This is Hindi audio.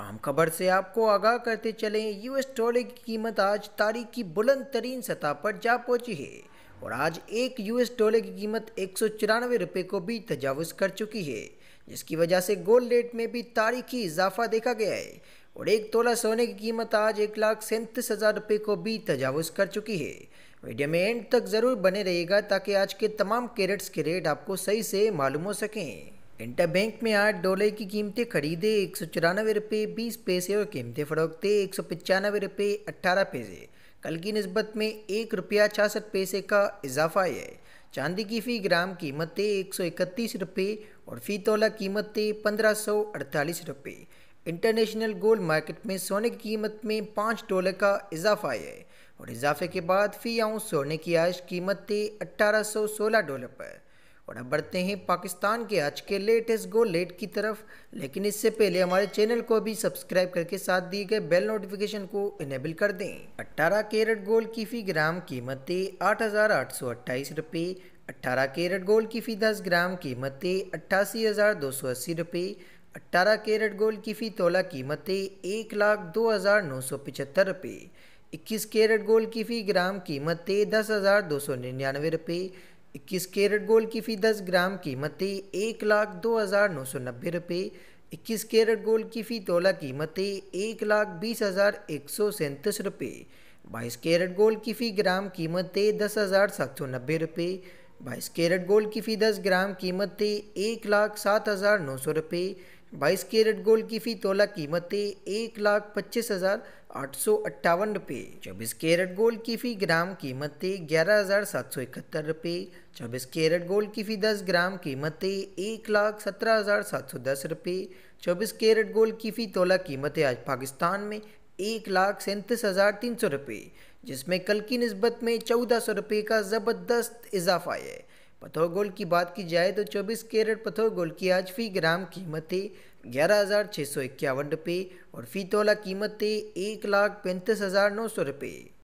आम खबर से आपको आगाह करते चलें यूएस डॉलर की कीमत आज तारीख की बुलंद तरीन सतह पर जा पहुंची है और आज एक यूएस डॉलर की कीमत एक रुपए को भी तजावज़ कर चुकी है जिसकी वजह से गोल्ड रेट में भी तारीखी इजाफा देखा गया है और एक तोला सोने की कीमत आज एक लाख सैंतीस हज़ार रुपये को भी तजावज़ कर चुकी है वीडियो में एंड तक ज़रूर बने रहेगा ताकि आज के तमाम कैरेट्स के रेट आपको सही से मालूम हो सकें इंटरबैंक में आठ डॉलर की कीमतें खरीदे एक सौ चौरानवे रुपये बीस पैसे और कीमतें फरोखते एक सौ पचानवे रुपये अट्ठारह पैसे कल की नस्बत में एक रुपया छियासठ पैसे का इजाफा है चांदी की फ़ी ग्राम कीमतें एक सौ इकतीस रुपये और फ़ी तोला कीमतें पंद्रह सौ अड़तालीस रुपये इंटरनेशनल गोल्ड मार्केट में सोने की कीमत में पाँच डॉलर का इजाफा है और इजाफे के बाद फ़ी आउंस सोने की आज कीमतें अट्ठारह सौ सोलह डॉलर पर और अब बढ़ते हैं पाकिस्तान के आज के लेटेस्ट गो लेट की तरफ लेकिन इससे पहले हमारे चैनल को अभी सब्सक्राइब करके साथ दिए गए बेल नोटिफिकेशन को इनेबल कर दें 18 कैरेट गोल्ड की फी ग्राम कीमतें आठ हज़ार आठ सौ अट्ठाईस रुपये अट्ठारह कैरेट गोल्ड की फी दस ग्राम कीमतें अट्ठासी हज़ार दो सौ अस्सी रुपये अट्ठारह कैरेट गोल्ड की फ़ी तोला कीमतें एक लाख दो हज़ार नौ सौ रुपये इक्कीस कैरेट गोल्ड की फ़ी ग्राम कीमतें दस हज़ार दो सौ निन्यानवे रुपये इक्कीस कैरेट गोल्ड की फ़ी दस ग्राम कीमतें एक लाख दो हज़ार नौ सौ नब्बे रुपये इक्कीस कैरेट गोल्ड की फ़ी तोला कीमतें एक लाख बीस हज़ार एक सौ सैंतीस रुपये बाईस कैरेट गोल्ड की फ़ी ग्राम कीमतें दस हज़ार सात सौ नब्बे रुपये बाईस कैरेट गोल्ड की फ़ी दस ग्राम कीमतें एक लाख सात हज़ार नौ सौ रुपये बाईस कैरेट गोल्ड की फी तोला कीमत एक लाख पच्चीस हज़ार आठ सौ अट्ठावन रुपये चौबीस कैरेट गोल्ड की फी ग्राम कीमत ग्यारह हज़ार सात सौ इकहत्तर रुपये चौबीस कैरेट गोल्ड की फी दस ग्राम कीमत एक लाख सत्रह हज़ार सात सौ दस रुपये चौबीस कैरेट गोल्ड की फी तोला कीमत है आज पाकिस्तान में एक लाख सैंतीस हज़ार तीन सौ रुपये जिसमें कल की नस्बत में चौदह सौ रुपये का ज़बरदस्त इजाफा है पथोर गोल्ड की बात की जाए तो 24 कैरेट पथोर गोल्ड की आज फी ग्राम कीमत थी ग्यारह हज़ार छः सौ इक्यावन रुपये और फी तोला कीमत थी एक लाख पैंतीस हज़ार नौ सौ रुपये